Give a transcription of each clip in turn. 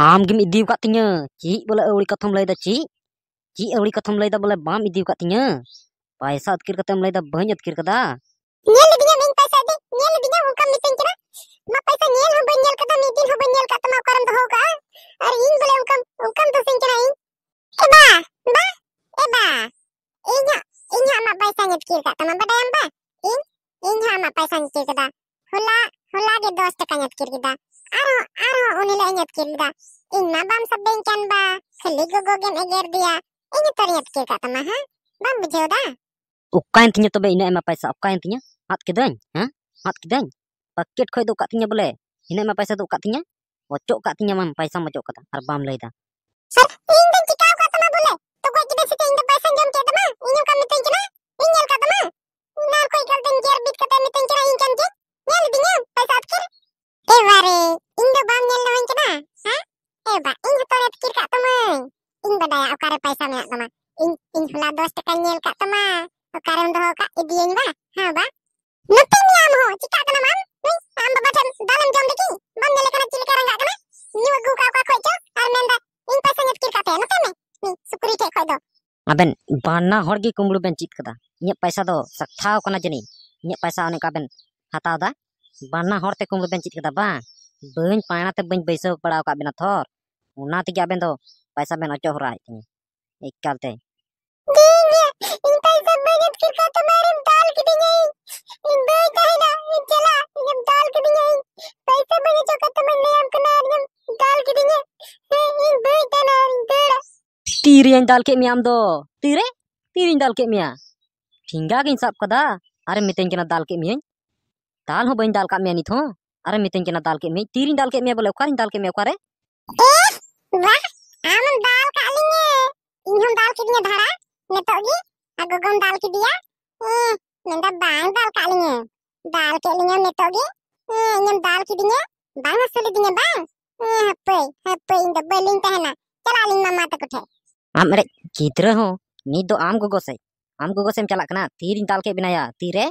ᱟᱢᱜᱮᱢ ᱤᱫᱤᱣ ᱠᱟᱜ ᱛᱤᱧᱟᱹ ᱪᱮᱫ ᱵᱚᱞᱮ ᱟᱹᱣᱲᱤ ᱠᱟᱛᱷᱟᱢ ᱞᱟᱹᱭᱫᱟ ᱪᱮᱫ ᱪᱮᱫ ᱟᱹᱣᱲᱤ ᱠᱟᱛᱷᱟᱢ ᱞᱟᱹᱭᱫᱟ ᱵᱚᱞᱮ ᱵᱟᱢ ᱤᱫᱤᱣ ᱠᱟᱜ ᱛᱤᱧᱟᱹ ᱯᱟᱭᱥᱟ ᱟᱹᱛᱠᱤᱨ ᱠᱟᱛᱮᱢ ᱞᱟᱹᱭᱫᱟ ᱵᱟᱹᱧ ᱟᱹᱛᱠᱤᱨ ᱠᱟᱫᱟ ᱧᱮᱞ ᱤᱫᱤᱧᱟ ᱵᱟᱹᱧ ᱯᱟᱭᱥᱟ ᱤᱫᱤ ᱧᱮᱞ ᱤᱫᱤᱧᱟ ᱚᱱᱠᱟᱢ ᱢᱤᱛᱟᱹᱧ ᱠᱟᱱᱟ ᱢᱟ ᱯᱟᱭᱥᱟ ᱧᱮᱞ ᱦᱚᱸ ᱵᱟᱹᱧ ᱧᱮᱞ ᱠᱟᱫᱟ ᱢᱤᱫ ᱫᱤᱱ ᱦᱚᱸ ᱵᱟᱹᱧ ᱧᱮᱞ ᱠᱟᱫ ᱛᱟᱢᱟ ᱚᱠᱟᱨᱮᱢ ᱫᱚᱦᱚ ᱠᱟᱜᱼᱟ ᱟᱨ ᱤᱧ ᱵᱚᱞᱮ ᱚᱱᱠᱟᱢ ᱚᱱᱠᱟᱢ ᱫᱳᱥᱟᱹᱧ ᱠᱟᱱᱟ ᱤᱧ ᱮ ᱵᱟ ᱵᱟ ᱮ ᱵᱟ ᱤᱧᱟᱹᱜ ᱤᱧᱟᱹᱜ ᱟᱢᱟᱜ ᱯᱟᱭᱥᱟᱧ ᱟᱹᱛᱠᱤᱨ ᱠᱟᱜ ᱛᱟᱢᱟ ᱵᱟᱰᱟᱭᱟᱢ ᱵᱟ ᱤᱧ ᱤᱧ ᱦᱚᱸ ᱟᱢᱟᱜ ᱯᱟᱭᱥᱟᱧ ᱟᱹᱛᱠᱤᱨ ᱠᱟᱫᱟ ᱦᱚᱞᱟ ᱦᱚᱞᱟ ᱜᱮ 10 ᱴᱟᱠᱟᱧ ᱟᱹᱛᱠᱤᱨ ᱠᱮᱫᱟ ano ano unila inyot kinda in mabam sa bengkan ba seligo gogen eger dia inyot tari inyot kinda tama ha bam bejo da ukain tinyo tobe ina ema paisa ukain tinyo mat kidan ha mat kidan paket khoy do kat tinyo ina ema paisa do kat tinyo ocho kat tinyo mam paisa mo jok kata ar bam leida sir indan kita ka tama bole to koy kidan sita inda paisa jom ke tama inyo kam tin kina inyo kata ma ina koy kal den jer bit kata mi tin kina in kam ti nyal dinyo paisa ᱵᱟᱵᱟ ᱨᱮ ᱤᱧ ᱫᱚ ᱵᱟᱢ ᱧᱮᱞ ᱞᱟᱹᱣᱟᱹᱧ ᱠᱟᱱᱟ ᱦᱟ ᱮ ᱵᱟ ᱤᱧ ᱦᱚᱛᱚ ᱨᱮ ᱯᱷᱤᱠᱤᱨ ᱠᱟᱜ ᱛᱟᱢᱟᱹᱧ ᱤᱧ ᱵᱟᱰᱟᱭᱟ ᱚᱠᱟᱨᱮ ᱯᱟᱭᱥᱟ ᱢᱮᱱᱟᱜ ᱛᱟᱢᱟ ᱤᱧ ᱤᱧ ᱦᱚᱞᱟ ᱫᱚᱥ ᱴᱟᱠᱟᱧ ᱧᱮᱞ ᱠᱟᱜ ᱛᱟᱢᱟ ᱚᱠᱟᱨᱮᱢ ᱫᱚᱦᱚ ᱠᱟᱜ ᱤᱫᱤᱭᱟᱹᱧ ᱵᱟ ᱦᱟ ᱵᱟ ᱱᱚᱛᱮ ᱢᱮᱭᱟ ᱟᱢ ᱦᱚᱸ ᱪᱤᱠᱟᱜ ᱠᱟᱱᱟᱢ ᱟᱢ ᱱᱩᱭ ᱟᱢ ᱵᱟᱵᱟ ᱴᱷᱮᱱ ᱫᱟᱞᱮᱢ ᱡᱚᱢ ᱞᱮᱠᱤ ᱵᱟᱢ ᱧᱮᱞᱮ ᱠᱟᱱᱟ ᱪᱤᱞᱤᱠᱟ ᱨᱟᱸᱜᱟᱜ ᱠᱟᱱᱟ ᱧᱩ ᱟᱹᱜᱩ ᱠᱟᱜ ᱚᱠᱟ ᱠᱷᱚᱡ ᱪᱚ ᱟᱨ ᱢᱮᱱᱫᱟ ᱤᱧ ᱯᱟᱭᱥᱟᱧ ᱟᱹᱛᱠᱤᱨ ᱠᱟᱜ ᱛᱟᱭᱟ ᱱᱚᱛᱮ ᱢᱮ ᱱᱩᱭ ᱥᱩᱠᱨᱤ ᱴᱷᱮᱡ ᱠᱷᱚᱡ ᱫᱚ ᱟᱵᱮᱱ ᱵᱟᱱᱟ ᱦᱚᱲ ᱜᱮ ᱠᱩᱢᱵᱽᱲᱩ ᱵᱮᱱ ᱪᱮᱫ ᱠᱟᱫᱟ ᱤᱧᱟᱹᱜ ᱯᱟᱭᱥᱟ ᱫᱚ ᱥᱟᱠᱛᱷᱟᱣ ᱠᱟᱱᱟ ᱡᱟᱹᱱᱤ ᱤᱧᱟᱹᱜ ᱯᱟᱭᱥᱟ ᱚᱱᱮ ᱚᱱᱠᱟ ᱵᱮᱱ ᱦᱟᱛᱟᱣ ᱫᱟ ᱵᱟᱱᱟ ᱦᱚᱲ ᱛᱮ ᱠᱩᱢᱲᱩ ᱵᱮᱱ ᱪᱮᱫ ᱠᱮᱫᱟ ᱵᱟᱝ ᱵᱟᱹᱧ ᱯᱟᱭᱲᱟ ᱛᱮ ᱵᱟᱹᱧ ᱵᱟᱹᱭᱥᱟᱹᱣ ᱯᱟᱲᱟᱣ ᱟᱠᱟᱫ ᱵᱮᱱᱟ ᱛᱷᱚᱨ ᱚᱱᱟ ᱛᱮᱜᱮ ᱟᱵᱮᱱ ᱫᱚ ᱯᱟᱭᱥᱟ ᱵᱮᱱ ᱚᱪᱚ ᱦᱚᱨᱟᱭᱮᱫ ᱛᱤᱧᱟᱹ ᱮᱠᱟᱞᱛᱮ तीरियां डाल के मियाम दो तीरे तीरियां डाल के मिया ठिंगा के साफ कदा अरे मितें के ना डाल के मियां दाल हो बन दाल का मैं नितो अरे मितिन के ना दाल के मैं तीरिन दाल के मैं बोले ओकरिन दाल के मैं ओकरे ए वाह आम दाल का लिंगे दाल के दिया धारा नेतोगी अगो दाल के दिया ए मैं दा दाल का दाल के लिंगे नेतोगी ए इन दाल के दिने बां असली दिने बां ए हपे हपे इन दा तो तहना तो चला लिंग मामा तक उठे हमरे गिद्र हो नी तो आम गोगो से आम गोगो से चलाकना तीरिन दाल के बिनाया तीरे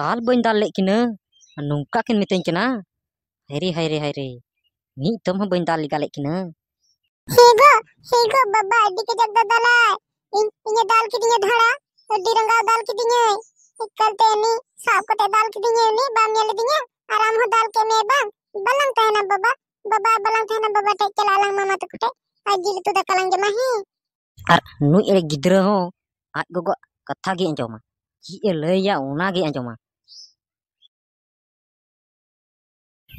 tal bain dal lek kina nungka kin miten kina hari hari hari, ni tom ha bain dal galek kina hego hego baba adik jag da dala in inya dal ki dinya dhara odi ranga dal ki dinya ikal te ni sap ko te dal ki dinya ni bang nyel dinya aram ho dal ke me bang balang ta na baba baba balang ta na baba te ke lalang mama tu kute ajil tu da kalang jama ar nu ere gidra ho at gogo kathagi anjoma ji e leya unagi anjoma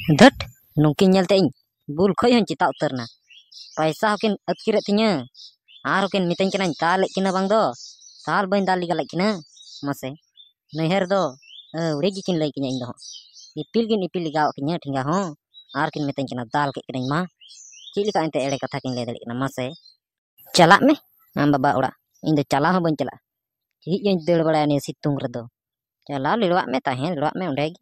ᱫᱷᱟᱹᱴ ᱱᱩᱠᱤᱱ ᱧᱮᱞᱛᱮ ᱤᱧ ᱵᱩᱞ ᱠᱷᱚᱡ ᱦᱚᱸᱧ ᱪᱮᱛᱟ ᱩᱛᱟᱹᱨᱱᱟ ᱯᱟᱭᱥᱟ ᱦᱚᱸᱠᱤᱱ ᱟᱹᱛᱠᱤᱨᱮᱫ ᱛᱤᱧᱟᱹ ᱟᱨ ᱦᱚᱸᱠᱤᱱ ᱢᱤᱛᱟᱹᱧ ᱠᱟᱱᱟᱧ ᱫᱟᱞᱮᱫ ᱠᱤᱱᱟᱹ ᱵᱟᱝ ᱫᱚ ᱫᱟᱞ ᱵᱟᱹᱧ ᱫᱟᱞ ᱞᱮᱜᱟ ᱞᱮᱫ ᱠᱤᱱᱟᱹ ᱢᱟᱥᱮ ᱱᱟᱹᱭᱦᱟᱹᱨ ᱫᱚ ᱟᱹᱣᱲᱤ ᱜᱮᱠᱤᱱ ᱞᱟᱹᱭ ᱠᱤᱧᱟᱹ ᱤᱧ ᱫᱚ ᱦᱚᱸ ᱤᱯᱤᱞ ᱜᱤᱧ ᱤᱯᱤᱞ ᱞᱮᱜᱟᱣᱟᱜ ᱠᱤᱧᱟᱹ ᱴᱷᱮᱸᱜᱟ ᱦᱚᱸ ᱟᱨ ᱠᱤᱱ ᱢᱤᱛᱟᱹᱧ ᱠᱟᱱᱟ ᱫᱟᱞ ᱠᱮᱫ ᱠᱤᱱᱟᱹᱧ ᱢᱟ ᱪᱮᱫ ᱞᱮᱠᱟ ᱮᱱᱛᱮ ᱮᱲᱮ ᱠᱟᱛᱷᱟ ᱠᱤᱱ ᱞᱟᱹᱭ ᱫᱟᱲᱮᱭᱟᱜ ᱠᱟᱱᱟ ᱢᱟᱥᱮ ᱪᱟᱞᱟᱜ ᱢᱮ ᱟᱢ ᱵᱟᱵᱟ ᱚᱲᱟᱜ ᱤᱧ ᱫᱚ ᱪᱟᱞᱟᱣ ᱦᱚᱸ ᱵᱟᱹᱧ ᱪᱟᱞᱟᱜᱼᱟ ᱪᱮᱫ ᱜᱤᱧ ᱫᱟᱹᱲ ᱵᱟᱲᱟᱭᱟ ᱱᱤᱭᱟᱹ ᱥᱤᱛᱩᱝ ᱨᱮᱫᱚ ᱪᱟᱞᱟᱣ ᱞᱮᱲᱟᱜ ᱢᱮ ᱛᱟᱦᱮᱸ ᱞᱮᱲᱟᱜ ᱢᱮ ᱚᱸᱰᱮ ᱜᱮ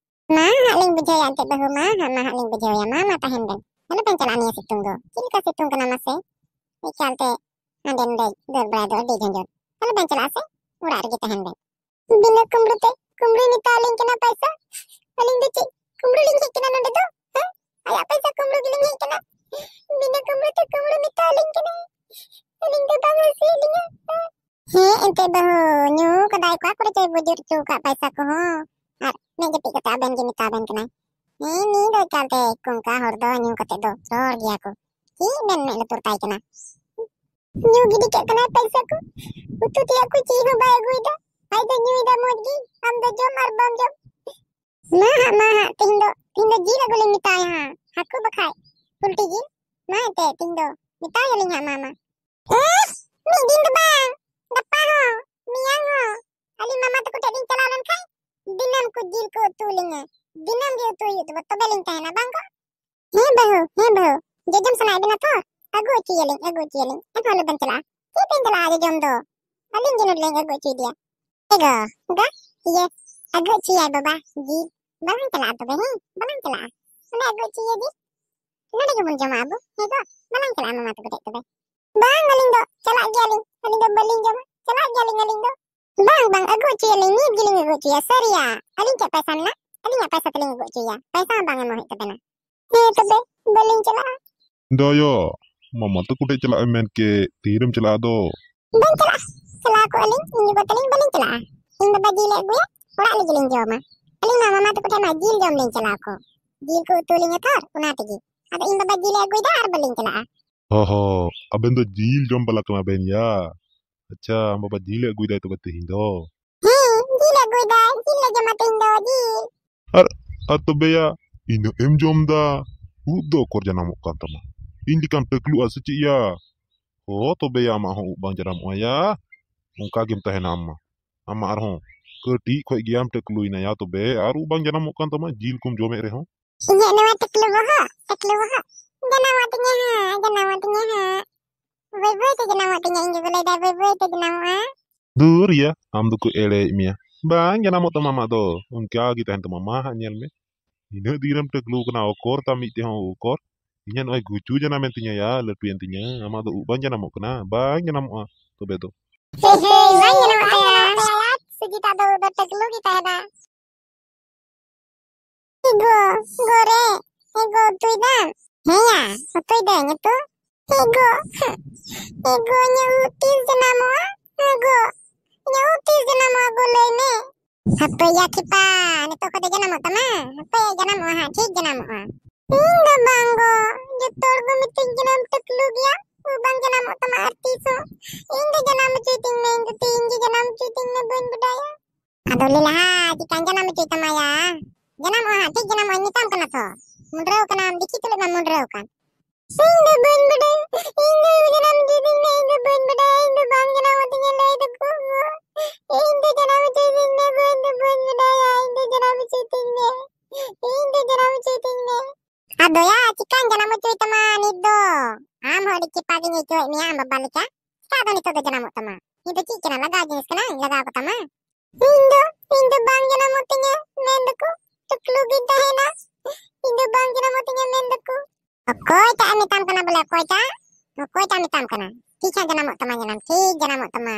Maha ling bejaya ante bahu maha maha ling bejoya mama tahen ben. Hana pencal si situng do. Kini kasih situng nama mase. Ical te anden de dor brado di janjor. Hana pencal ase Bina kumru te oh, kumru ni ta kena paisa. Aling de kumru ling kena nonde do. Ayah paisa kumru ling kena. Bina kumru te kumru ni ta kena. Aling de bang si ling. He ente bahu nyu kedai kwa kure cai bujur tu paisa ko. Ini doi kante kung ka hordo niyong kate do. Sorry aku. Kinen dan lutur tayo kana. Niyo gidi ka kana tags ako. Uto ti ako chino ba ako ida. Ay da niyo ida mod gi. Am da jom ar bom jom. Maha maha tingdo. Tingdo gi na guling mitaya ha. Haku bakay. Pulti gi. Maha te tingdo. Mitaya lingha mama. Eh! Mi dindo bang. Dapa ho. Miyang ho. Ali mama takut ding kalalan kay dinam ko dil ko tulinge dinam bi to yut ba tobeling tahe na bang ko he bahu he bahu jajam sana ibina to agu chi yeling agu chi yeling en halu ban tela ki pen tela age jom do alin jinu leng agu chi dia ego ga ye agu chi ya baba ji balang tela to be he balang tela sana agu chi ye di na de gumun jam abu ego balang tela mama to be to be bang aling do chala gi aling aling do baling jam chala gi aling aling do bang bang agochi lingi giling cuy ya sariya aling ke paisan na aling apa satu aku cuy ya paisa bang mau itu pena he Boleh beling cela doyo mama tuh kudet celak main ke tirum celak do bang celak. cela aku aling ini boteling boleh celak. ini baba aku ya. orang lagi giling joma aling ah. mama mama tuh kuda mah gil jom boleh celak aku gil ku tuling atar una tegi ada ini baba gile gue dah boleh celak. ho ah. ho aben tuh gil jom balak ma ben ya Acha, ang baba dila guida ito kati hindo. Hmm, dila guida, dila jam ato hindo di. Ar, ato beya, ino em jom da. Udo kor jana mo kanta ma. Hindi kan teklu at sici ya. Oh, to beya ma ahong bang jana mo ya. Ang kagim tahin ama. Ama arhong. Kerti kwa igiam teklu ina ya to be. Ya. Ar ubang jana mo kanta ma jil kum jome ere hong. Inya nawa teklu ha, teklu ha. Jana watinya ha, jana watinya ha vibrated ನಮ್ಮ ತಿಂಗಿಂಗ್ ವಿಲೇ the vibrated ನಮ್ಮ ದೂರ್ ಯಾ amdu ko ele mia bang jana moto mama do um kya kita hantu mama hanyal me ina diram tek lu kana okor tami te ho okor inya no gucu jana mentinya ya letu entinya ama do uban jana mo kana bang jana mo to bedo hehe bang jana mo ya sujita do do tek lu kita heda Igo, gore, ego tuida. Heya, tuida nyetu ego ego utis jenamo ego nya utis jenamo goloi ini. apa ya kita, Ini toko dia jenamo tama apa ya jenamo ha thik jenamo ha inda banggo. je torgo mitik jenam tuklu ya. ubang jenamo tama arti so inda jenamo cuiting me inda tinggi inda cuiting me bun budaya adolilah jikan jenamo cuitama ya maya, ha thik jenamo ini tam kana so mundrau kana dikit lu mundrau kan sehingga ಬಂದ್ಬಿಡ ಹಿಂದೂ ನಮ್ಮ ಜೊತೆಯಿಂದ ಹಿಂದೂ ಬಂದ್ಬಿಡ ಹಿಂದೂ ಬಂಗಿನ ಹೊತ್ತಿಗೆಲ್ಲ ಇದಕ್ಕೂ ಹಿಂದೂ ಜನ ಜೊತೆಯಿಂದ ಬಂದು ಬಂದ್ಬಿಡ ಹಿಂದೂ ಜನ ಜೊತೆಯಿಂದ ಹಿಂದೂ ಜನ ಜೊತೆಯಿಂದ ಅದು ಯಾ ಚಿಕ್ಕನ್ ಜನ ಮುಚ್ಚೋಯ್ತಮ್ಮ ನಿದ್ದು ಆಮ್ ಹೊಡಿಕ್ಕಿ ಪಾಗಿನ ಇತ್ತು ಮಿಯಾ ಬಬ್ಬಾಲಿಕ ಸಾಧನ ಇತ್ತು ಜನ ಮುತ್ತಮ್ಮ ಇದು ಚೀಚನ ಲಗಾ ಜಿನಿಸ್ಕನ ಲಗಾ ಆಗುತ್ತಮ್ಮ ಹಿಂದೂ ಹಿಂದೂ ಬಂಗಿನ ಮುತ್ತಿಗೆ ಮೆಂದಕ್ಕೂ ತುಕ್ಲುಗಿದ್ದ ಹೇನ ಹಿಂದೂ ಬಂಗಿನ ಮುತ್ತಿಗೆ ಮೆಂದಕ್ಕೂ Koi ta ami tam kana bela koi ta, koi ta ami tam kana. Ki chan jana mo tama nyanam, ki jana mo tama.